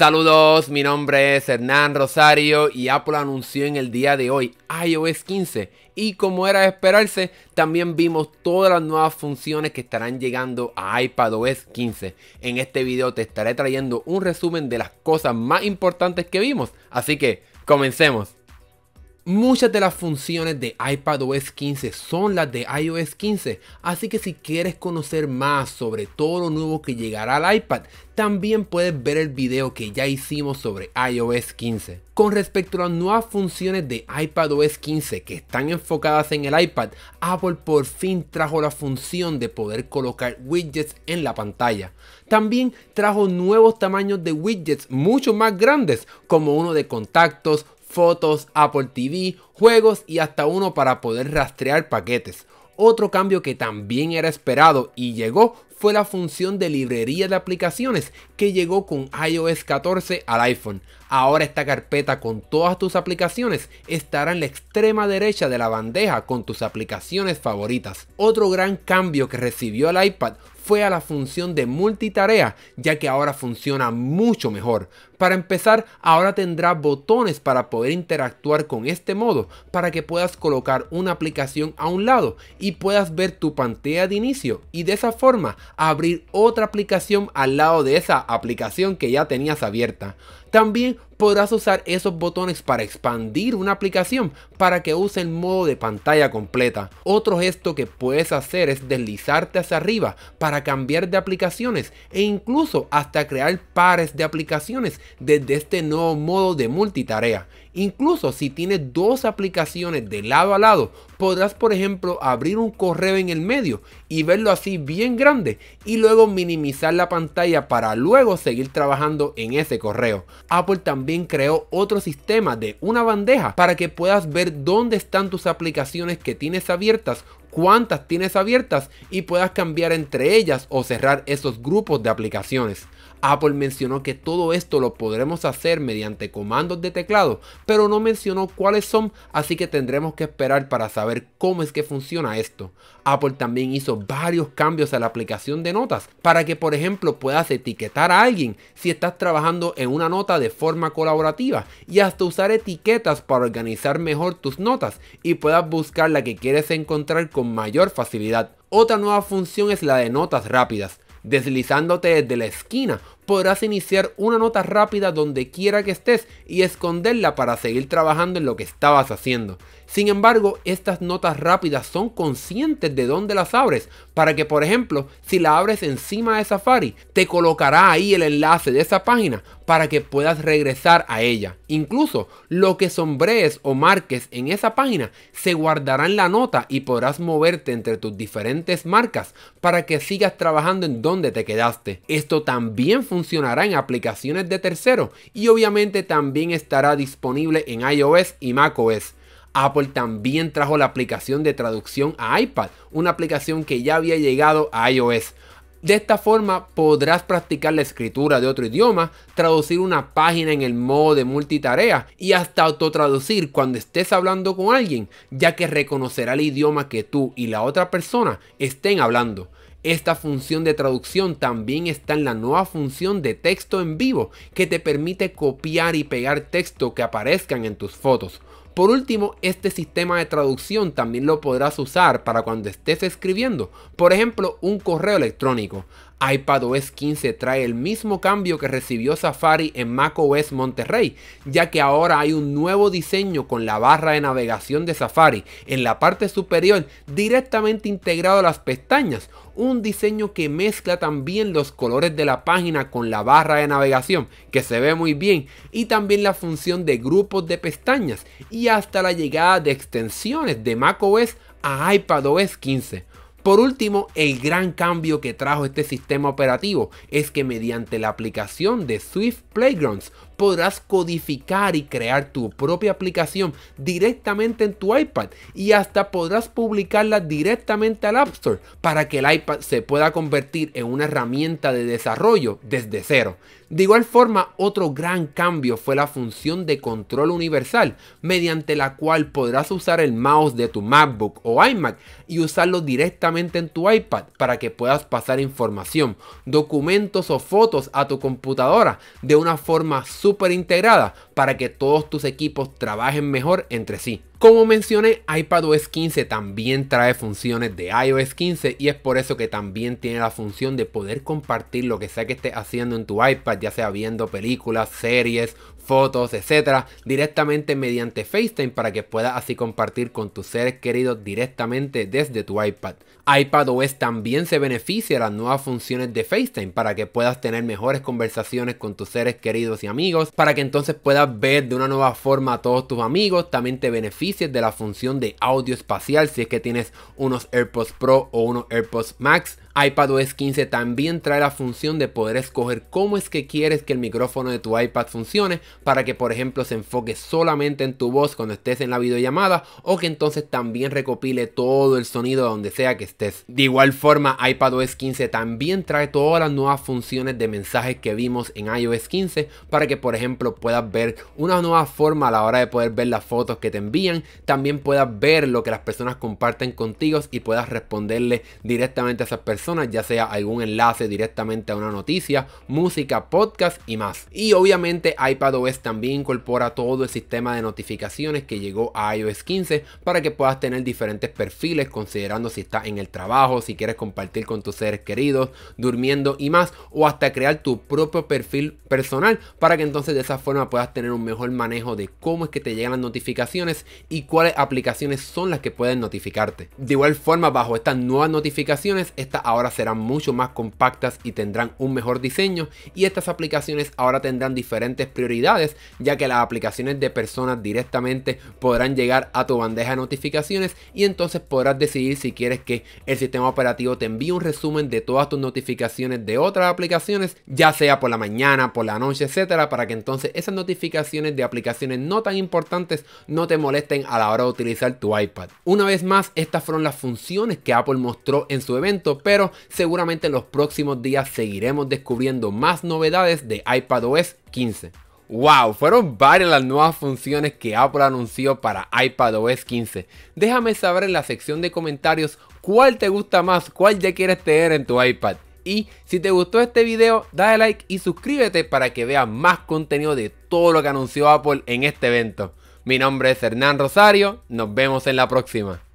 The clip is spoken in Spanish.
Saludos, mi nombre es Hernán Rosario y Apple anunció en el día de hoy iOS 15 y como era de esperarse, también vimos todas las nuevas funciones que estarán llegando a iPadOS 15. En este video te estaré trayendo un resumen de las cosas más importantes que vimos, así que comencemos. Muchas de las funciones de iPadOS 15 son las de iOS 15, así que si quieres conocer más sobre todo lo nuevo que llegará al iPad, también puedes ver el video que ya hicimos sobre iOS 15. Con respecto a las nuevas funciones de iPadOS 15 que están enfocadas en el iPad, Apple por fin trajo la función de poder colocar widgets en la pantalla. También trajo nuevos tamaños de widgets mucho más grandes, como uno de contactos, fotos, Apple TV, juegos y hasta uno para poder rastrear paquetes. Otro cambio que también era esperado y llegó fue la función de librería de aplicaciones que llegó con iOS 14 al iPhone. Ahora esta carpeta con todas tus aplicaciones estará en la extrema derecha de la bandeja con tus aplicaciones favoritas. Otro gran cambio que recibió el iPad fue a la función de multitarea, ya que ahora funciona mucho mejor. Para empezar, ahora tendrá botones para poder interactuar con este modo, para que puedas colocar una aplicación a un lado y puedas ver tu pantalla de inicio y de esa forma abrir otra aplicación al lado de esa aplicación que ya tenías abierta. También podrás usar esos botones para expandir una aplicación para que use el modo de pantalla completa. Otro gesto que puedes hacer es deslizarte hacia arriba para cambiar de aplicaciones e incluso hasta crear pares de aplicaciones desde este nuevo modo de multitarea. Incluso si tienes dos aplicaciones de lado a lado, podrás por ejemplo abrir un correo en el medio y verlo así bien grande y luego minimizar la pantalla para luego seguir trabajando en ese correo. Apple también creó otro sistema de una bandeja para que puedas ver dónde están tus aplicaciones que tienes abiertas cuántas tienes abiertas y puedas cambiar entre ellas o cerrar esos grupos de aplicaciones. Apple mencionó que todo esto lo podremos hacer mediante comandos de teclado, pero no mencionó cuáles son, así que tendremos que esperar para saber cómo es que funciona esto. Apple también hizo varios cambios a la aplicación de notas para que, por ejemplo, puedas etiquetar a alguien si estás trabajando en una nota de forma colaborativa y hasta usar etiquetas para organizar mejor tus notas y puedas buscar la que quieres encontrar con con mayor facilidad. Otra nueva función es la de notas rápidas, deslizándote desde la esquina podrás iniciar una nota rápida donde quiera que estés y esconderla para seguir trabajando en lo que estabas haciendo. Sin embargo, estas notas rápidas son conscientes de dónde las abres, para que por ejemplo, si la abres encima de Safari, te colocará ahí el enlace de esa página para que puedas regresar a ella. Incluso lo que sombrees o marques en esa página se guardará en la nota y podrás moverte entre tus diferentes marcas para que sigas trabajando en donde te quedaste. Esto también funciona funcionará en aplicaciones de terceros y obviamente también estará disponible en iOS y macOS. Apple también trajo la aplicación de traducción a iPad, una aplicación que ya había llegado a iOS. De esta forma podrás practicar la escritura de otro idioma, traducir una página en el modo de multitarea y hasta autotraducir cuando estés hablando con alguien, ya que reconocerá el idioma que tú y la otra persona estén hablando. Esta función de traducción también está en la nueva función de texto en vivo que te permite copiar y pegar texto que aparezcan en tus fotos. Por último, este sistema de traducción también lo podrás usar para cuando estés escribiendo, por ejemplo, un correo electrónico iPadOS 15 trae el mismo cambio que recibió Safari en macOS Monterrey, ya que ahora hay un nuevo diseño con la barra de navegación de Safari en la parte superior directamente integrado a las pestañas, un diseño que mezcla también los colores de la página con la barra de navegación, que se ve muy bien, y también la función de grupos de pestañas y hasta la llegada de extensiones de macOS a iPadOS 15. Por último, el gran cambio que trajo este sistema operativo es que mediante la aplicación de Swift Playgrounds podrás codificar y crear tu propia aplicación directamente en tu iPad y hasta podrás publicarla directamente al App Store para que el iPad se pueda convertir en una herramienta de desarrollo desde cero. De igual forma, otro gran cambio fue la función de control universal, mediante la cual podrás usar el mouse de tu MacBook o iMac y usarlo directamente en tu iPad para que puedas pasar información, documentos o fotos a tu computadora de una forma súper súper integrada para que todos tus equipos trabajen mejor entre sí. Como mencioné, iPadOS 15 también trae funciones de iOS 15 y es por eso que también tiene la función de poder compartir lo que sea que estés haciendo en tu iPad, ya sea viendo películas, series, fotos, etcétera, directamente mediante FaceTime para que puedas así compartir con tus seres queridos directamente desde tu iPad. iPadOS también se beneficia de las nuevas funciones de FaceTime para que puedas tener mejores conversaciones con tus seres queridos y amigos, para que entonces puedas ver de una nueva forma a todos tus amigos, también te beneficia de la función de audio espacial si es que tienes unos AirPods Pro o unos AirPods Max iPadOS 15 también trae la función de poder escoger cómo es que quieres que el micrófono de tu iPad funcione para que por ejemplo se enfoque solamente en tu voz cuando estés en la videollamada o que entonces también recopile todo el sonido donde sea que estés. De igual forma iPadOS 15 también trae todas las nuevas funciones de mensajes que vimos en iOS 15 para que por ejemplo puedas ver una nueva forma a la hora de poder ver las fotos que te envían, también puedas ver lo que las personas comparten contigo y puedas responderle directamente a esas personas ya sea algún enlace directamente a una noticia, música, podcast y más. Y obviamente iPadOS también incorpora todo el sistema de notificaciones que llegó a iOS 15 para que puedas tener diferentes perfiles considerando si estás en el trabajo, si quieres compartir con tus seres queridos, durmiendo y más, o hasta crear tu propio perfil personal para que entonces de esa forma puedas tener un mejor manejo de cómo es que te llegan las notificaciones y cuáles aplicaciones son las que pueden notificarte. De igual forma, bajo estas nuevas notificaciones, estas ahora serán mucho más compactas y tendrán un mejor diseño y estas aplicaciones ahora tendrán diferentes prioridades ya que las aplicaciones de personas directamente podrán llegar a tu bandeja de notificaciones y entonces podrás decidir si quieres que el sistema operativo te envíe un resumen de todas tus notificaciones de otras aplicaciones ya sea por la mañana, por la noche, etcétera para que entonces esas notificaciones de aplicaciones no tan importantes no te molesten a la hora de utilizar tu iPad. Una vez más, estas fueron las funciones que Apple mostró en su evento, pero seguramente en los próximos días seguiremos descubriendo más novedades de iPadOS 15. Wow, fueron varias las nuevas funciones que Apple anunció para iPadOS 15. Déjame saber en la sección de comentarios cuál te gusta más, cuál ya quieres tener en tu iPad. Y si te gustó este video, dale like y suscríbete para que veas más contenido de todo lo que anunció Apple en este evento. Mi nombre es Hernán Rosario, nos vemos en la próxima.